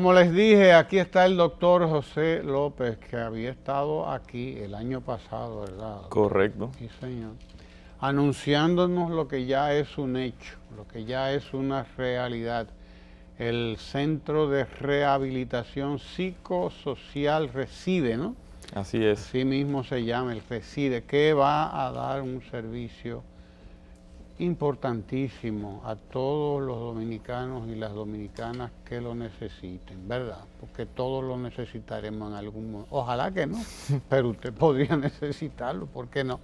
Como les dije, aquí está el doctor José López, que había estado aquí el año pasado, ¿verdad? Correcto. Sí, señor. Anunciándonos lo que ya es un hecho, lo que ya es una realidad. El Centro de Rehabilitación Psicosocial Reside, ¿no? Así es. Así mismo se llama el Reside, que va a dar un servicio importantísimo a todos los dominicanos y las dominicanas que lo necesiten, ¿verdad? Porque todos lo necesitaremos en algún momento. Ojalá que no, pero usted podría necesitarlo, ¿por qué no?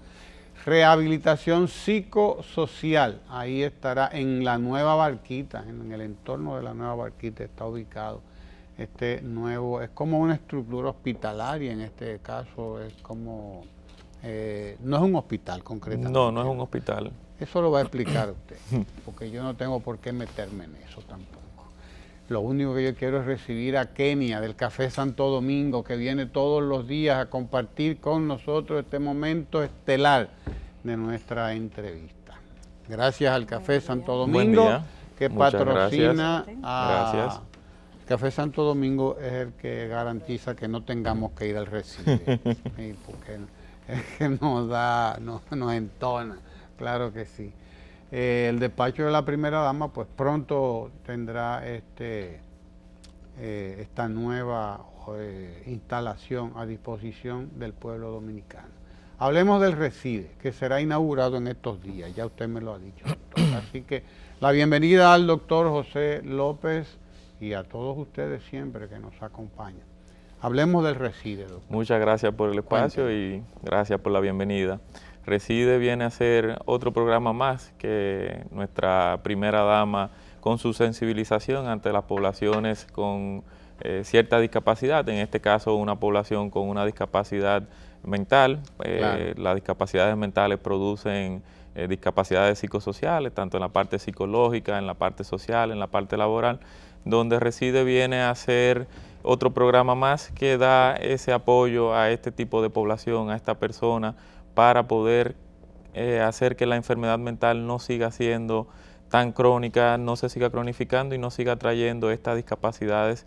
Rehabilitación psicosocial, ahí estará en la nueva barquita, en el entorno de la nueva barquita está ubicado este nuevo, es como una estructura hospitalaria en este caso, es como, eh, no es un hospital concretamente. No, no es un hospital eso lo va a explicar usted, porque yo no tengo por qué meterme en eso tampoco. Lo único que yo quiero es recibir a Kenia del Café Santo Domingo, que viene todos los días a compartir con nosotros este momento estelar de nuestra entrevista. Gracias al Café Santo Domingo, que patrocina gracias. a... Café Santo Domingo es el que garantiza que no tengamos que ir al recibo, porque es que nos da, nos, nos entona. Claro que sí. Eh, el despacho de la primera dama, pues pronto tendrá este, eh, esta nueva eh, instalación a disposición del pueblo dominicano. Hablemos del Reside, que será inaugurado en estos días, ya usted me lo ha dicho. Así que la bienvenida al doctor José López y a todos ustedes siempre que nos acompañan. Hablemos del Reside, doctor. Muchas gracias por el espacio y gracias por la bienvenida. Reside viene a ser otro programa más que nuestra primera dama con su sensibilización ante las poblaciones con eh, cierta discapacidad, en este caso una población con una discapacidad mental. Eh, las discapacidades mentales producen eh, discapacidades psicosociales, tanto en la parte psicológica, en la parte social, en la parte laboral, donde reside viene a ser otro programa más que da ese apoyo a este tipo de población, a esta persona para poder eh, hacer que la enfermedad mental no siga siendo tan crónica, no se siga cronificando y no siga trayendo estas discapacidades,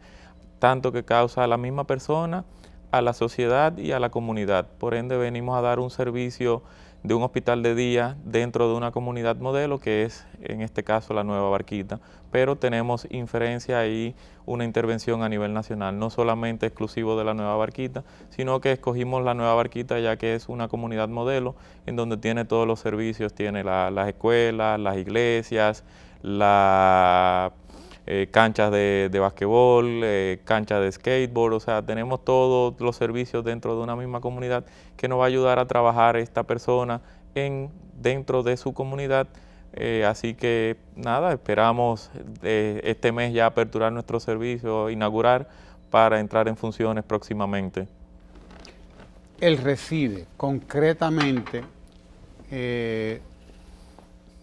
tanto que causa a la misma persona, a la sociedad y a la comunidad. Por ende, venimos a dar un servicio de un hospital de día dentro de una comunidad modelo, que es en este caso la Nueva Barquita, pero tenemos inferencia y una intervención a nivel nacional, no solamente exclusivo de la Nueva Barquita, sino que escogimos la Nueva Barquita ya que es una comunidad modelo en donde tiene todos los servicios, tiene las escuelas, las iglesias, la eh, canchas de, de basquetbol, eh, canchas de skateboard, o sea, tenemos todos los servicios dentro de una misma comunidad que nos va a ayudar a trabajar esta persona en, dentro de su comunidad. Eh, así que nada, esperamos este mes ya aperturar nuestro servicio, inaugurar para entrar en funciones próximamente. Él recibe concretamente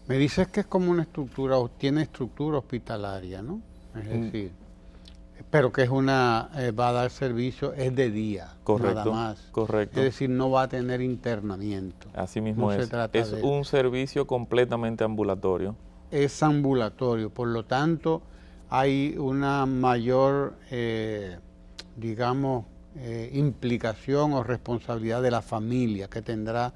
me dices que es como una estructura, o tiene estructura hospitalaria, ¿no? Es mm. decir, pero que es una, eh, va a dar servicio, es de día, correcto, nada más. Correcto. Es decir, no va a tener internamiento. Así mismo es. es un servicio completamente ambulatorio. Es ambulatorio, por lo tanto, hay una mayor, eh, digamos, eh, implicación o responsabilidad de la familia que tendrá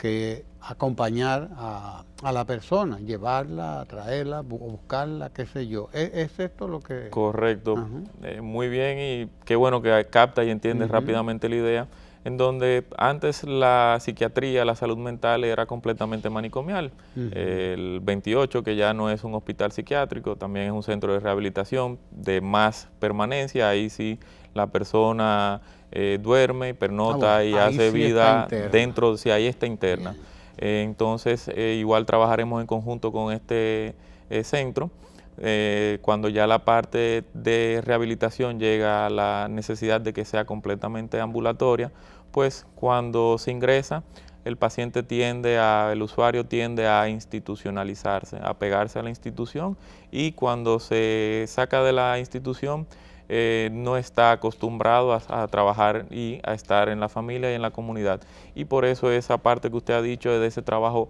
que acompañar a, a, la persona, llevarla, traerla, buscarla, qué sé yo. E, ¿Es, esto lo que...? Correcto, eh, muy bien y qué bueno que capta y entiende rápidamente la idea, en donde antes la psiquiatría, la salud mental era completamente manicomial. El 28, que ya no es un hospital psiquiátrico, también es un centro de rehabilitación de más permanencia, ahí sí la persona eh, duerme, pernota ah, y hace vida dentro, si ahí está interna. Eh, entonces, eh, igual trabajaremos en conjunto con este centro. cuando ya la parte de rehabilitación llega a la necesidad de que sea completamente ambulatoria, pues cuando se ingresa, el paciente tiende a, el usuario tiende a institucionalizarse, a pegarse a la institución y cuando se saca de la institución, eh, no está acostumbrado a, trabajar y a estar en la familia y en la comunidad. Y por eso esa parte que usted ha dicho de ese trabajo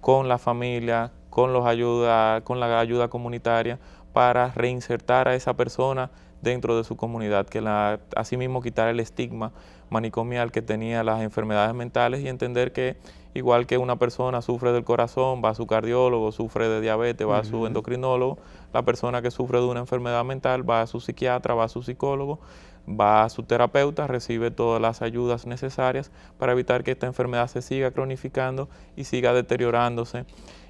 con la familia, con, los ayuda, con la ayuda comunitaria, para reinsertar a esa persona dentro de su comunidad, que la, asimismo quitar el estigma manicomial que tenía las enfermedades mentales y entender que igual que una persona sufre del corazón, va a su cardiólogo, sufre de diabetes, va a su endocrinólogo, la persona que sufre de una enfermedad mental va a su psiquiatra, va a su psicólogo, va a su terapeuta, recibe todas las ayudas necesarias para evitar que esta enfermedad se siga cronificando y siga deteriorándose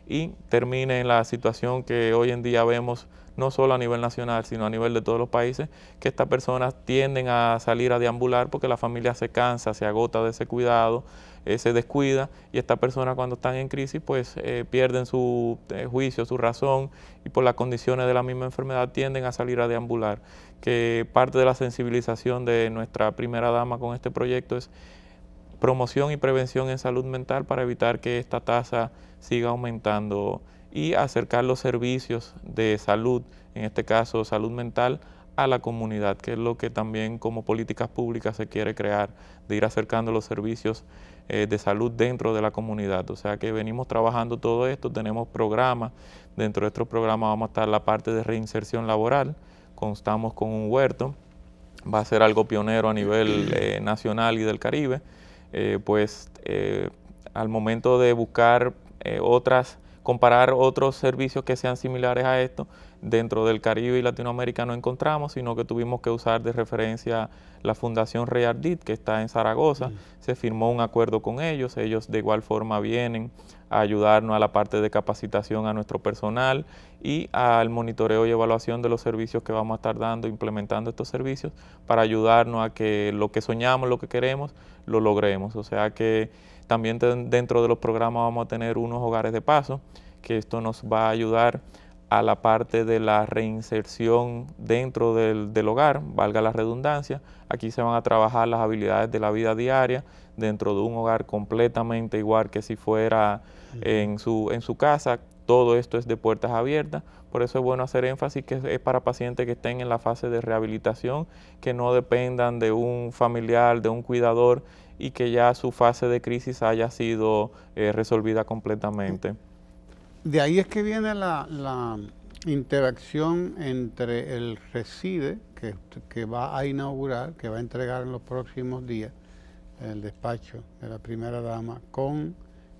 y termine en la situación que hoy en día vemos no solo a nivel nacional, sino a nivel de todos los países, que estas personas tienden a salir a deambular porque la familia se cansa, se agota de ese cuidado, eh, se descuida y esta persona cuando están en crisis pues eh, pierden su eh, juicio, su razón y por las condiciones de la misma enfermedad tienden a salir a deambular. Que parte de la sensibilización de nuestra primera dama con este proyecto es promoción y prevención en salud mental para evitar que esta tasa siga aumentando y acercar los servicios de salud, en este caso salud mental, a la comunidad, que es lo que también como políticas públicas se quiere crear, de ir acercando los servicios eh, de salud dentro de la comunidad. O sea que venimos trabajando todo esto, tenemos programas, dentro de estos programas vamos a estar la parte de reinserción laboral, constamos con un huerto, va a ser algo pionero a nivel eh, nacional y del Caribe, eh, pues al momento de buscar otras, comparar otros servicios que sean similares a esto, dentro del Caribe y Latinoamérica no encontramos, sino que tuvimos que usar de referencia la Fundación Reardit, que está en Zaragoza. Se firmó un acuerdo con ellos, ellos de igual forma vienen a ayudarnos a la parte de capacitación a nuestro personal y al monitoreo y evaluación de los servicios que vamos a estar dando, implementando estos servicios, para ayudarnos a que lo que soñamos, lo que queremos, lo logremos. O sea que también dentro de los programas vamos a tener unos hogares de paso, que esto nos va a ayudar a la parte de la reinserción dentro del, del, hogar, valga la redundancia. Aquí se van a trabajar las habilidades de la vida diaria dentro de un hogar completamente igual que si fuera en, su, casa. Todo esto es de puertas abiertas, por eso es bueno hacer énfasis que es para pacientes que estén en la fase de rehabilitación, que no dependan de un familiar, de un cuidador y que ya su fase de crisis haya sido eh, resolvida completamente de ahí es que viene la, interacción entre el reside, que, va a inaugurar, que va a entregar en los próximos días el despacho de la primera dama, con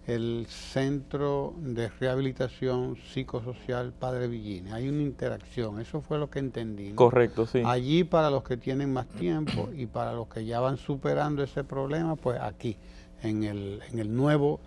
el Centro de Rehabilitación Psicosocial Padre Villini. Hay una interacción, eso fue lo que entendí. Correcto, sí. Allí para los que tienen más tiempo y para los que ya van superando ese problema, pues aquí, en el, en el nuevo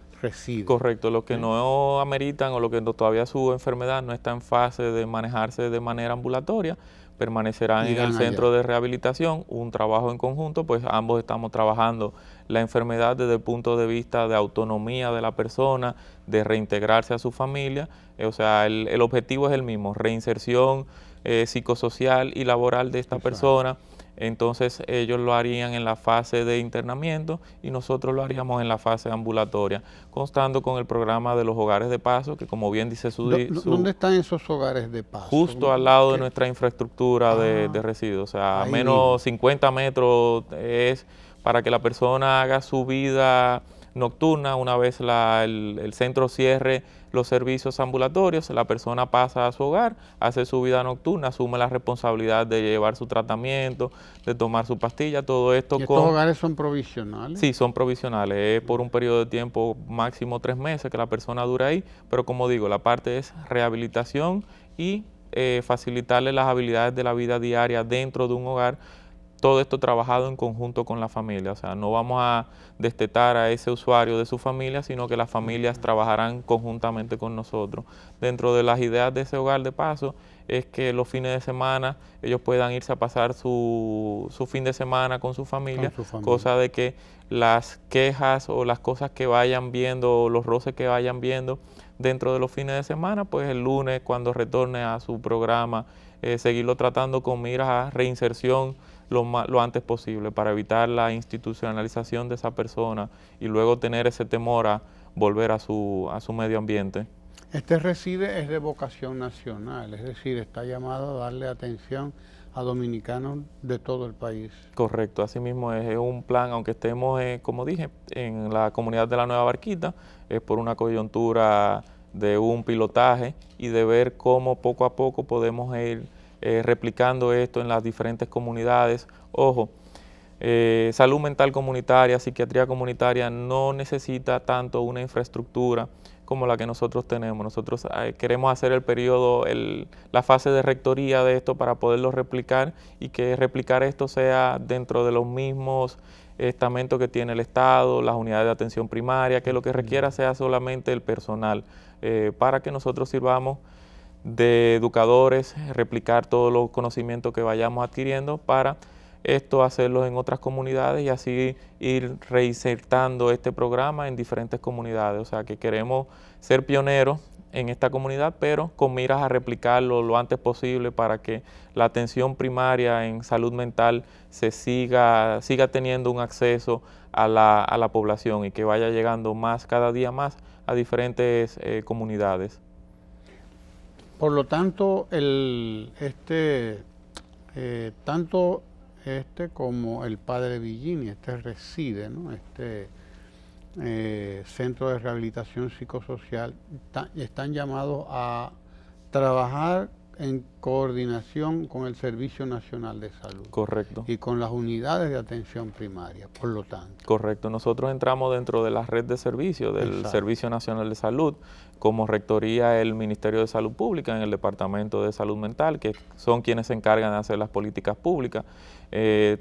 Correcto, los que no ameritan o los que todavía su enfermedad no está en fase de manejarse de manera ambulatoria, permanecerán en el centro de rehabilitación, un trabajo en conjunto, pues ambos estamos trabajando la enfermedad desde el punto de vista de autonomía de la persona, de reintegrarse a su familia, eh, o sea, el, objetivo es el mismo, reinserción eh, psicosocial y laboral de esta persona entonces ellos lo harían en la fase de internamiento y nosotros lo haríamos en la fase ambulatoria, constando con el programa de los hogares de paso, que como bien dice su... su ¿Dónde están esos hogares de paso? Justo al lado de nuestra infraestructura ah. de, residuos, o sea, a menos 50 metros es para que la persona haga su vida nocturna una vez el centro cierre los servicios ambulatorios, la persona pasa a su hogar, hace su vida nocturna, asume la responsabilidad de llevar su tratamiento, de tomar su pastilla, todo esto. ¿Y estos hogares son provisionales? Sí, son provisionales, es por un periodo de tiempo máximo tres meses que la persona dura ahí, pero como digo, la parte es rehabilitación y eh, facilitarle las habilidades de la vida diaria dentro de un hogar todo esto trabajado en conjunto con la familia. O sea, no vamos a destetar a ese usuario de su familia, sino que las familias trabajarán conjuntamente con nosotros. Dentro de las ideas de ese hogar de paso es que los fines de semana ellos puedan irse a pasar su, fin de semana con su, familia, cosa de que las quejas o las cosas que vayan viendo, los roces que vayan viendo dentro de los fines de semana, pues el lunes cuando retorne a su programa eh, seguirlo tratando con miras a reinserción lo, más, lo antes posible para evitar la institucionalización de esa persona y luego tener ese temor a volver a su, a su medio ambiente. Este reside es de vocación nacional, es decir, está llamado a darle atención a dominicanos de todo el país. Correcto, así mismo es, un plan, aunque estemos, eh, como dije, en la comunidad de la Nueva Barquita, es por una coyuntura de un pilotaje y de ver cómo poco a poco podemos ir eh, replicando esto en las diferentes comunidades. Ojo, eh, salud mental comunitaria, psiquiatría comunitaria no necesita tanto una infraestructura como la que nosotros tenemos. Nosotros eh, queremos hacer el periodo, el, la fase de rectoría de esto para poderlo replicar y que replicar esto sea dentro de los mismos estamento que tiene el Estado, las unidades de atención primaria, que lo que requiera sea solamente el personal, eh, para que nosotros sirvamos de educadores, replicar todos los conocimientos que vayamos adquiriendo para esto hacerlo en otras comunidades y así ir reinsertando este programa en diferentes comunidades. O sea que queremos ser pioneros en esta comunidad, pero con miras a replicarlo lo antes posible para que la atención primaria en salud mental se siga, siga teniendo un acceso a la, a la población y que vaya llegando más cada día más a diferentes eh, comunidades. Por lo tanto, el, este, eh, tanto este como el padre Villini, este reside, ¿no? Este, eh, centro de rehabilitación psicosocial, están llamados a trabajar en coordinación con el Servicio Nacional de Salud. Correcto. Y con las unidades de atención primaria, por lo tanto. Correcto. Nosotros entramos dentro de la red de servicios del Servicio Nacional de Salud, como rectoría el Ministerio de Salud Pública en el Departamento de Salud Mental, que son quienes se encargan de hacer las políticas públicas. Eh,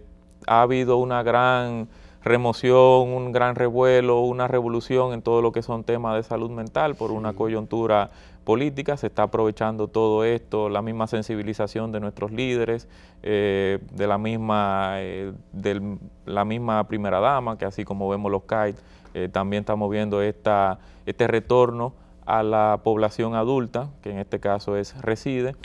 ha habido una gran remoción, un gran revuelo, una revolución en todo lo que son temas de salud mental por una coyuntura política, se está aprovechando todo esto, la misma sensibilización de nuestros líderes, eh, de la misma eh, de la misma primera dama, que así como vemos los kites, eh, también estamos viendo esta, este retorno a la población adulta, que en este caso es reside,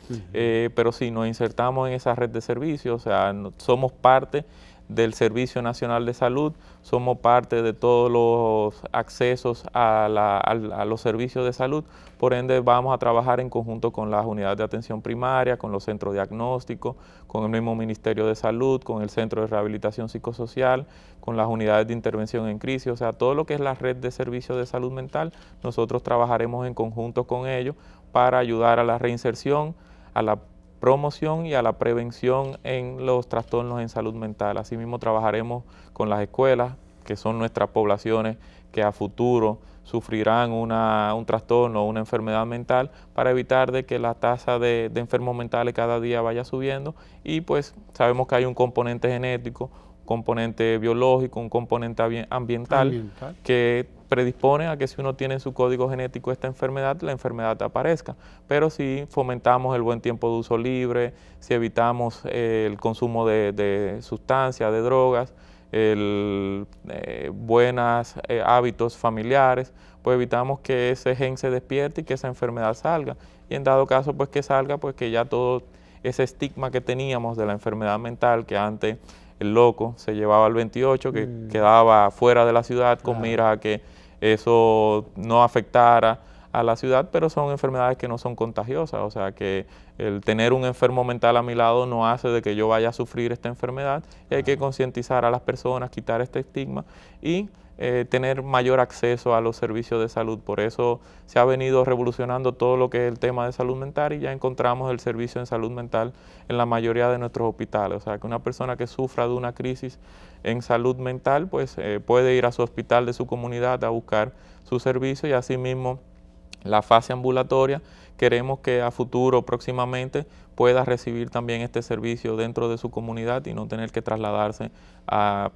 pero si nos insertamos en esa red de servicios, o sea, somos parte del Servicio Nacional de Salud, somos parte de todos los accesos a, la, los servicios de salud, por ende vamos a trabajar en conjunto con las unidades de atención primaria, con los centros diagnósticos, con el mismo Ministerio de Salud, con el Centro de Rehabilitación Psicosocial, con las unidades de intervención en crisis, o sea, todo lo que es la red de servicios de salud mental, nosotros trabajaremos en conjunto con ellos para ayudar a la reinserción, a la promoción y a la prevención en los trastornos en salud mental. Asimismo, trabajaremos con las escuelas, que son nuestras poblaciones que a futuro sufrirán una, un trastorno o una enfermedad mental para evitar de que la tasa de, de enfermos mentales cada día vaya subiendo y pues sabemos que hay un componente genético, componente biológico, un componente ambiental, que predispone a que si uno tiene en su código genético esta enfermedad, la enfermedad aparezca. Pero si fomentamos el buen tiempo de uso libre, si evitamos eh, el consumo de, sustancias, de drogas, el, eh, buenos eh, hábitos familiares, pues evitamos que ese gen se despierte y que esa enfermedad salga. Y en dado caso, pues que salga, pues que ya todo ese estigma que teníamos de la enfermedad mental que antes el loco se llevaba el 28, que mm. quedaba fuera de la ciudad con mira a que eso no afectara a la ciudad, pero son enfermedades que no son contagiosas, o sea que el tener un enfermo mental a mi lado no hace de que yo vaya a sufrir esta enfermedad y hay que concientizar a las personas, quitar este estigma y eh, tener mayor acceso a los servicios de salud. Por eso se ha venido revolucionando todo lo que es el tema de salud mental y ya encontramos el servicio en salud mental en la mayoría de nuestros hospitales. O sea, que una persona que sufra de una crisis en salud mental, pues eh, puede ir a su hospital de su comunidad a buscar su servicio y asimismo la fase ambulatoria queremos que a futuro, próximamente, pueda recibir también este servicio dentro de su comunidad y no tener que trasladarse a,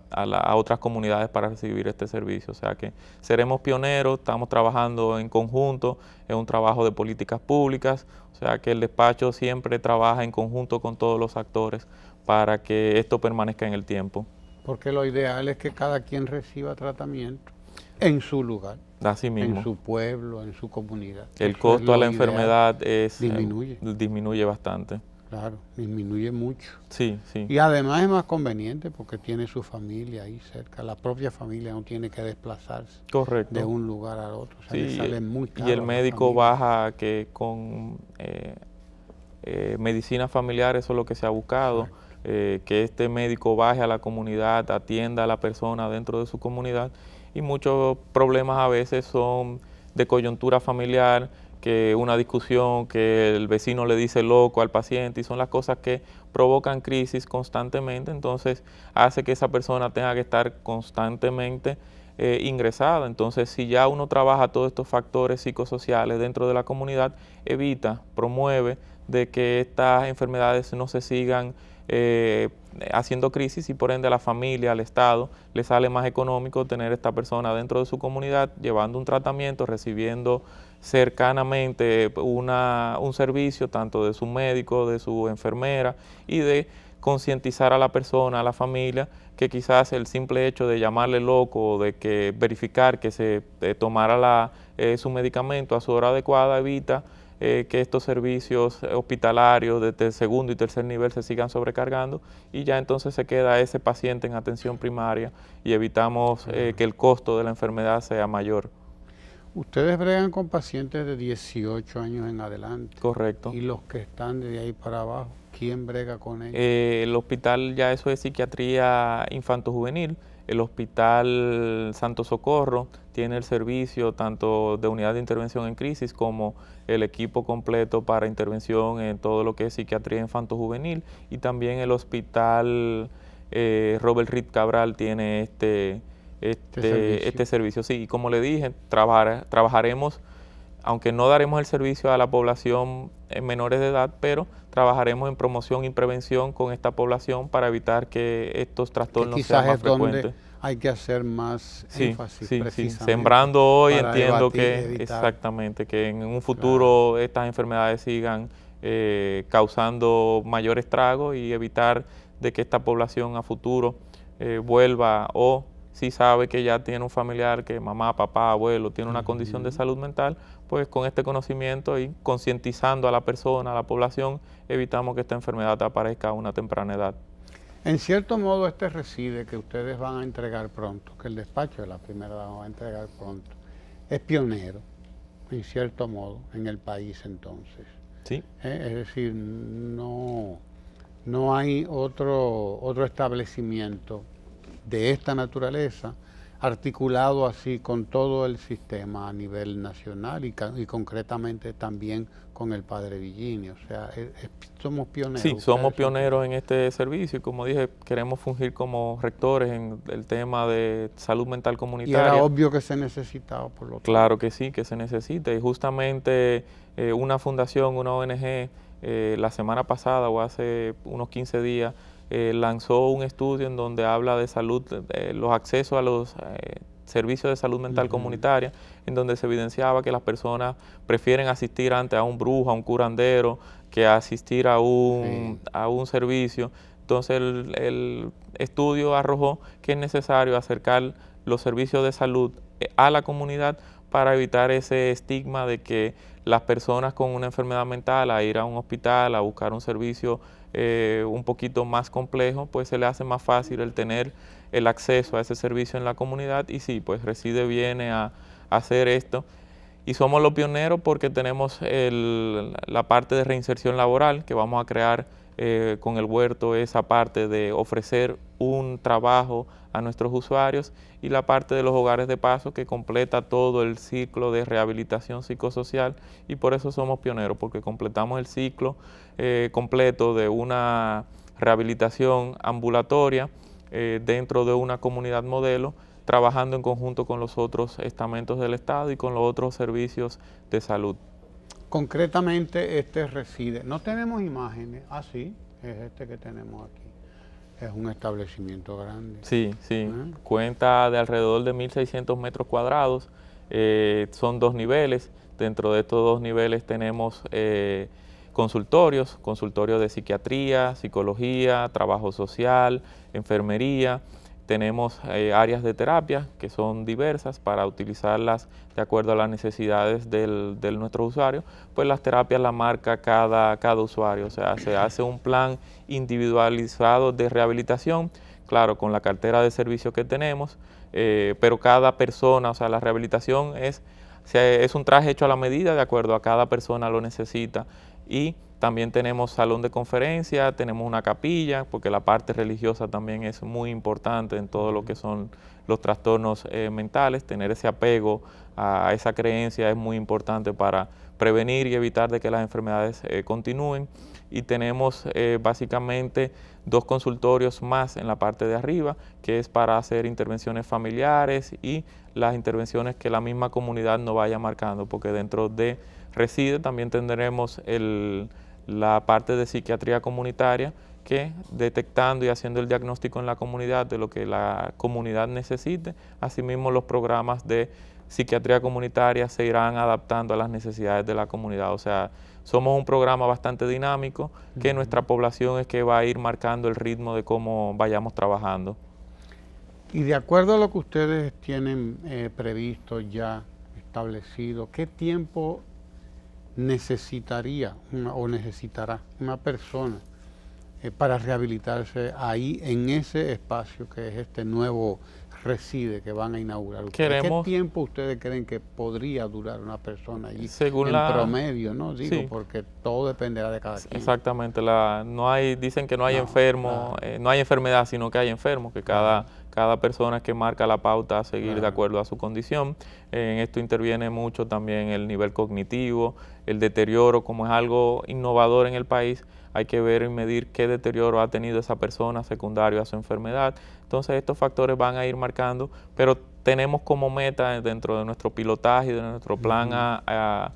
otras comunidades para recibir este servicio. O sea que seremos pioneros, estamos trabajando en conjunto, es un trabajo de políticas públicas, o sea que el despacho siempre trabaja en conjunto con todos los actores para que esto permanezca en el tiempo. Porque lo ideal es que cada quien reciba tratamiento en su lugar. mismo. En su pueblo, en su comunidad. El costo a la enfermedad es eh, disminuye. disminuye bastante. Claro, disminuye mucho. Sí, sí. Y además es más conveniente porque tiene su familia ahí cerca. La propia familia no tiene que desplazarse Correcto. de un lugar al otro. O sí, y el médico baja que con eh, eh, medicina familiar, eso es lo que se ha buscado. que este médico baje a la comunidad, atienda a la persona dentro de su comunidad y muchos problemas a veces son de coyuntura familiar, que una discusión, que el vecino le dice loco al paciente y son las cosas que provocan crisis constantemente, entonces hace que esa persona tenga que estar constantemente eh, ingresada. Entonces, si ya uno trabaja todos estos factores psicosociales dentro de la comunidad, evita, promueve de que estas enfermedades no se sigan eh, haciendo crisis y por ende a la familia, al Estado, le sale más económico tener esta persona dentro de su comunidad, llevando un tratamiento, recibiendo cercanamente una, un servicio tanto de su médico, de su enfermera y de concientizar a la persona, a la familia, que quizás el simple hecho de llamarle loco o de que verificar que se eh, tomara la, eh, su medicamento a su hora adecuada evita eh, que estos servicios hospitalarios de, segundo y tercer nivel se sigan sobrecargando y ya entonces se queda ese paciente en atención primaria y evitamos eh, que el costo de la enfermedad sea mayor. Ustedes bregan con pacientes de 18 años en adelante. Correcto. Y los que están de ahí para abajo, ¿quién brega con ellos? Eh, el hospital ya eso es psiquiatría infanto-juvenil el Hospital Santo Socorro tiene el servicio tanto de unidad de intervención en crisis como el equipo completo para intervención en todo lo que es psiquiatría infanto-juvenil y también el Hospital eh, Robert Reed Cabral tiene este, este, este, este, servicio. Sí, y como le dije, trabajar, trabajaremos aunque no daremos el servicio a la población en eh, menores de edad, pero trabajaremos en promoción y prevención con esta población para evitar que estos trastornos sean más es frecuentes. hay que hacer más énfasis. Sí, Sembrando hoy entiendo que exactamente que en un futuro estas enfermedades sigan eh, causando mayor estrago y evitar de que esta población a futuro eh, vuelva o si sabe que ya tiene un familiar, que mamá, papá, abuelo, tiene una condición de salud mental, pues con este conocimiento y concientizando a la persona, a la población, evitamos que esta enfermedad aparezca a una temprana edad. En cierto modo, este reside que ustedes van a entregar pronto, que el despacho de la primera va a entregar pronto, es pionero, en cierto modo, en el país entonces. Sí. Eh, es decir, no, hay otro, otro establecimiento de esta naturaleza articulado así con todo el sistema a nivel nacional y, concretamente también con el padre Villini. O sea, e-, somos pioneros. Sí, somos pioneros en este servicio y como dije, queremos fungir como rectores en el tema de salud mental comunitaria. Y era obvio que se necesitaba, por lo tanto. Claro que sí, que se necesita. Y justamente eh, una fundación, una ONG, eh, la semana pasada o hace unos 15 días, eh, lanzó un estudio en donde habla de salud, los accesos a los eh, servicios de salud mental comunitaria, en donde se evidenciaba que las personas prefieren asistir ante a un brujo, a un curandero, que asistir a un, a un servicio. Entonces el, el estudio arrojó que es necesario acercar los servicios de salud eh, a la comunidad para evitar ese estigma de que las personas con una enfermedad mental a ir a un hospital a buscar un servicio eh, un poquito más complejo, pues se le hace más fácil el tener el acceso a ese servicio en la comunidad y sí, pues Reside viene a, hacer esto. Y somos los pioneros porque tenemos la parte de reinserción laboral que vamos a crear eh, con el huerto esa parte de ofrecer un trabajo a nuestros usuarios y la parte de los hogares de paso que completa todo el ciclo de rehabilitación psicosocial y por eso somos pioneros, porque completamos el ciclo eh, completo de una rehabilitación ambulatoria eh, dentro de una comunidad modelo trabajando en conjunto con los otros estamentos del Estado y con los otros servicios de salud concretamente este reside. No tenemos imágenes, así ah, es este que tenemos aquí. Es un establecimiento grande. Sí, sí. ¿Eh? Cuenta de alrededor de 1.600 metros cuadrados. Eh, son dos niveles. Dentro de estos dos niveles tenemos eh, consultorios, consultorios de psiquiatría, psicología, trabajo social, enfermería. Tenemos eh, áreas de terapia que son diversas para utilizarlas de acuerdo a las necesidades del, de nuestro usuario, pues las terapias las marca cada, cada usuario, o sea, se hace un plan individualizado de rehabilitación, claro, con la cartera de servicio que tenemos, eh, pero cada persona, o sea, la rehabilitación es, es un traje hecho a la medida de acuerdo a cada persona lo necesita y también tenemos salón de conferencia, tenemos una capilla, porque la parte religiosa también es muy importante en todo lo que son los trastornos eh, mentales. Tener ese apego a esa creencia es muy importante para prevenir y evitar de que las enfermedades eh, continúen. Y tenemos eh, básicamente dos consultorios más en la parte de arriba, que es para hacer intervenciones familiares y las intervenciones que la misma comunidad nos vaya marcando, porque dentro de Reside también tendremos el la parte de psiquiatría comunitaria que detectando y haciendo el diagnóstico en la comunidad de lo que la comunidad necesite, asimismo los programas de psiquiatría comunitaria se irán adaptando a las necesidades de la comunidad. O sea, somos un programa bastante dinámico que nuestra población es que va a ir marcando el ritmo de cómo vayamos trabajando. Y de acuerdo a lo que ustedes tienen eh, previsto ya establecido, ¿qué tiempo necesitaría o necesitará una persona eh, para rehabilitarse ahí en ese espacio que es este nuevo reside, que van a inaugurar. Queremos, ¿Qué tiempo ustedes creen que podría durar una persona y Según en la, promedio, ¿no? Digo, porque todo dependerá de cada Exactamente. La, no hay, dicen que no hay enfermo, eh, no hay enfermedad, sino que hay enfermos, que cada, cada persona que marca la pauta a seguir de acuerdo a su condición. Eh, en esto interviene mucho también el nivel cognitivo, el deterioro, como es algo innovador en el país, hay que ver y medir qué deterioro ha tenido esa persona secundario a su enfermedad. Entonces estos factores van a ir marcando, pero tenemos como meta dentro de nuestro pilotaje y de nuestro plan a,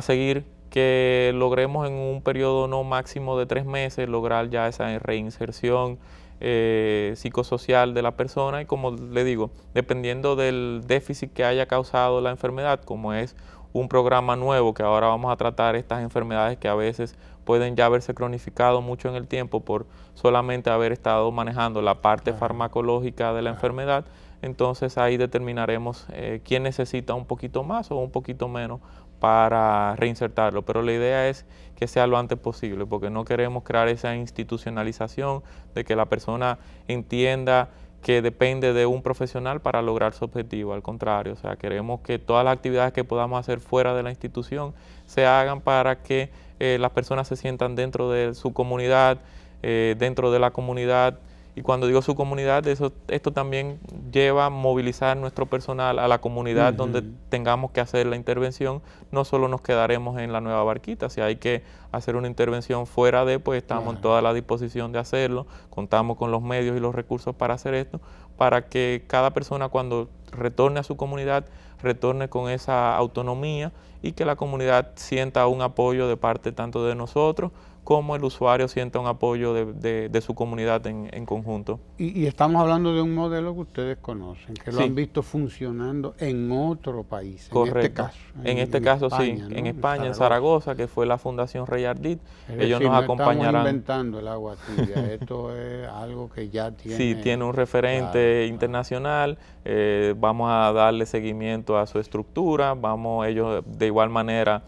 seguir que logremos en un periodo no máximo de tres meses lograr ya esa reinserción eh, psicosocial de la persona y como le digo, dependiendo del déficit que haya causado la enfermedad, como es un programa nuevo que ahora vamos a tratar estas enfermedades que a veces pueden ya haberse cronificado mucho en el tiempo por solamente haber estado manejando la parte farmacológica de la enfermedad, entonces ahí determinaremos eh, quién necesita un poquito más o un poquito menos para reinsertarlo. Pero la idea es que sea lo antes posible, porque no queremos crear esa institucionalización de que la persona entienda que depende de un profesional para lograr su objetivo. Al contrario, o sea, queremos que todas las actividades que podamos hacer fuera de la institución se hagan para que eh, las personas se sientan dentro de su comunidad, eh, dentro de la comunidad. Y cuando digo su comunidad, eso, esto también lleva a movilizar nuestro personal a la comunidad donde tengamos que hacer la intervención. No solo nos quedaremos en la nueva barquita, si hay que hacer una intervención fuera de, pues estamos en toda la disposición de hacerlo, contamos con los medios y los recursos para hacer esto, para que cada persona cuando retorne a su comunidad retorne con esa autonomía y que la comunidad sienta un apoyo de parte tanto de nosotros cómo el usuario sienta un apoyo de, su comunidad en, conjunto. Y, estamos hablando de un modelo que ustedes conocen, que lo han visto funcionando en otro país, Correcto. en este caso. En, este caso, sí, en España, en Zaragoza. que fue la Fundación Rey Ellos nos no acompañarán. Estamos inventando el agua tibia, esto es algo que ya tiene. Sí, tiene un referente internacional, eh, vamos a darle seguimiento a su estructura, vamos ellos de igual manera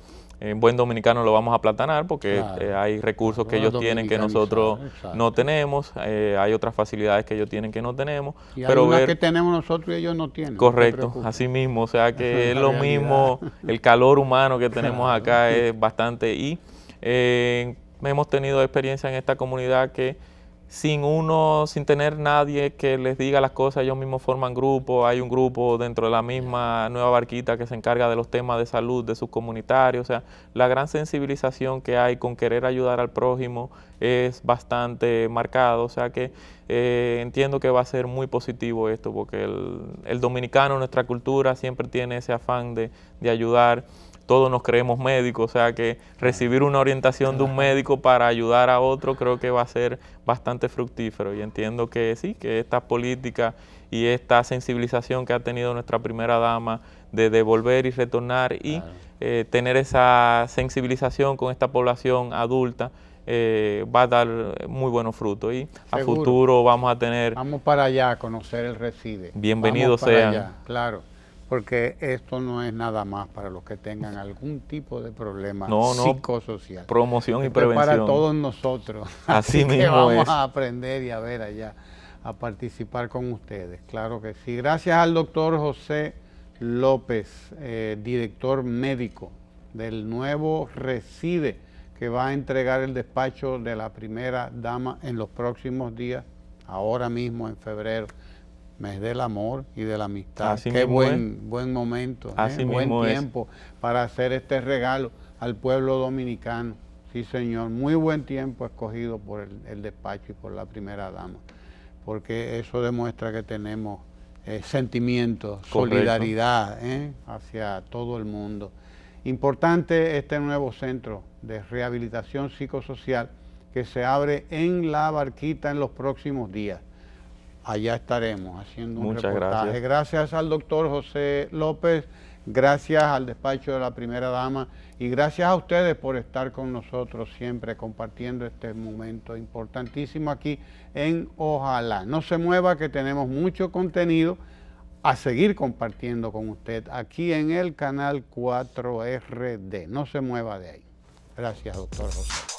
en buen dominicano lo vamos a platanar porque eh, hay recursos que ellos tienen que nosotros no tenemos, eh, hay otras facilidades que ellos tienen que no tenemos. pero hay que tenemos nosotros y ellos no tienen. Correcto, así mismo, o sea que es, lo mismo, el calor humano que tenemos acá es bastante y eh, hemos tenido experiencia en esta comunidad que sin uno, sin tener nadie que les diga las cosas, ellos mismos forman grupos, hay un grupo dentro de la misma nueva barquita que se encarga de los temas de salud de sus comunitarios, o sea, la gran sensibilización que hay con querer ayudar al prójimo es bastante marcado, o sea que eh, entiendo que va a ser muy positivo esto, porque el, el dominicano, nuestra cultura, siempre tiene ese afán de ayudar todos nos creemos médicos, o sea que recibir una orientación de un médico para ayudar a otro creo que va a ser bastante fructífero y entiendo que sí, que esta política y esta sensibilización que ha tenido nuestra primera dama de devolver y retornar y eh, tener esa sensibilización con esta población adulta eh, va a dar muy buenos frutos y a futuro vamos a tener... Vamos para allá a conocer el reside. Bienvenido sea. Allá, claro porque esto no es nada más para los que tengan algún tipo de problema no, no, psicosocial. Promoción y prevención. para todos nosotros. Así, mismo que vamos a aprender y a ver allá, a participar con ustedes. Claro que sí. Gracias al doctor José López, eh, director médico del nuevo Reside, que va a entregar el despacho de la primera dama en los próximos días, ahora mismo en febrero mes del amor y de la amistad. Qué buen, buen momento, ¿eh? Así buen tiempo para hacer este regalo al pueblo dominicano. Sí, señor, muy buen tiempo escogido por el, despacho y por la primera dama, porque eso demuestra que tenemos eh, sentimientos, solidaridad ¿eh? hacia todo el mundo. Importante este nuevo centro de rehabilitación psicosocial que se abre en la barquita en los próximos días allá estaremos haciendo un Muchas reportaje. Gracias. gracias al doctor José López, gracias al despacho de la primera dama y gracias a ustedes por estar con nosotros siempre compartiendo este momento importantísimo aquí en Ojalá. No se mueva que tenemos mucho contenido a seguir compartiendo con usted aquí en el canal 4RD. No se mueva de ahí. Gracias, doctor José.